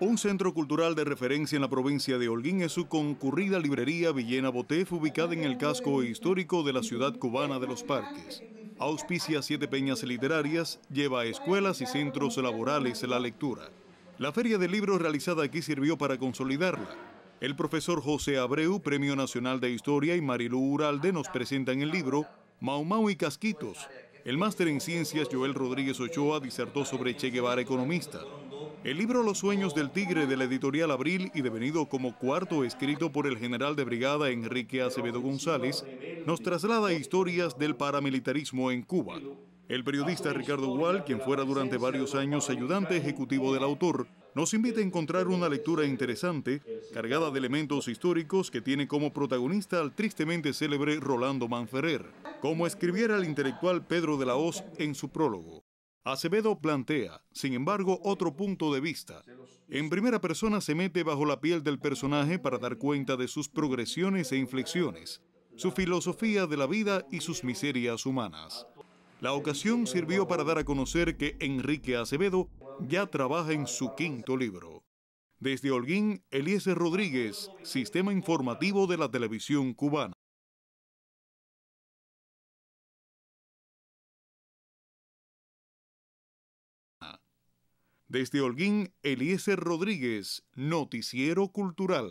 Un centro cultural de referencia en la provincia de Holguín es su concurrida librería Villena Botef, ubicada en el casco histórico de la ciudad cubana de los parques. Auspicia siete peñas literarias, lleva a escuelas y centros laborales la lectura. La feria de libros realizada aquí sirvió para consolidarla. El profesor José Abreu, Premio Nacional de Historia, y Marilú Uralde nos presentan el libro Mau Mau y Casquitos. El máster en ciencias Joel Rodríguez Ochoa disertó sobre Che Guevara Economista. El libro Los sueños del tigre de la editorial Abril y devenido como cuarto escrito por el general de brigada Enrique Acevedo González, nos traslada historias del paramilitarismo en Cuba. El periodista Ricardo Gual, quien fuera durante varios años ayudante ejecutivo del autor, nos invita a encontrar una lectura interesante, cargada de elementos históricos que tiene como protagonista al tristemente célebre Rolando Manferrer, como escribiera el intelectual Pedro de la Hoz en su prólogo. Acevedo plantea, sin embargo, otro punto de vista. En primera persona se mete bajo la piel del personaje para dar cuenta de sus progresiones e inflexiones, su filosofía de la vida y sus miserias humanas. La ocasión sirvió para dar a conocer que Enrique Acevedo ya trabaja en su quinto libro. Desde Holguín, Eliezer Rodríguez, Sistema Informativo de la Televisión Cubana. Desde Holguín, Eliezer Rodríguez, Noticiero Cultural.